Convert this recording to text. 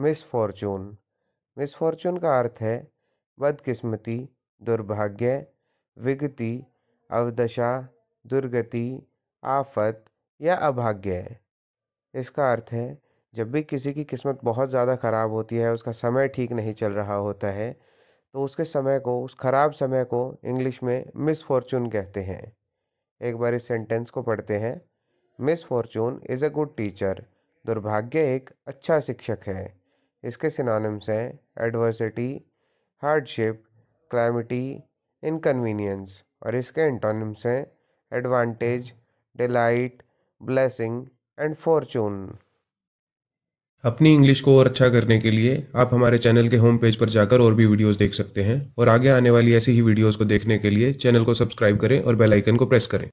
miss Fortune miss Fortune का अर्थ है बदकिस्मती दुर्भाग्य विगति अवदशा दुर्गति आफत या अभाग्य इसका अर्थ है जब भी किसी की किस्मत बहुत ज़्यादा ख़राब होती है उसका समय ठीक नहीं चल रहा होता है तो उसके समय को उस ख़राब समय को इंग्लिश में मिस फॉर्चून कहते हैं एक बार इस सेंटेंस को पढ़ते हैं misfortune is a good teacher दुर्भाग्य एक अच्छा शिक्षक है इसके सिनानम्स हैं एडवर्सिटी हार्डशिप क्लैमिटी इनकन्वीनियंस और इसके इंटोनम्स हैं advantage delight blessing and fortune अपनी इंग्लिश को और अच्छा करने के लिए आप हमारे चैनल के होम पेज पर जाकर और भी वीडियोस देख सकते हैं और आगे आने वाली ऐसी ही वीडियोस को देखने के लिए चैनल को सब्सक्राइब करें और बेल आइकन को प्रेस करें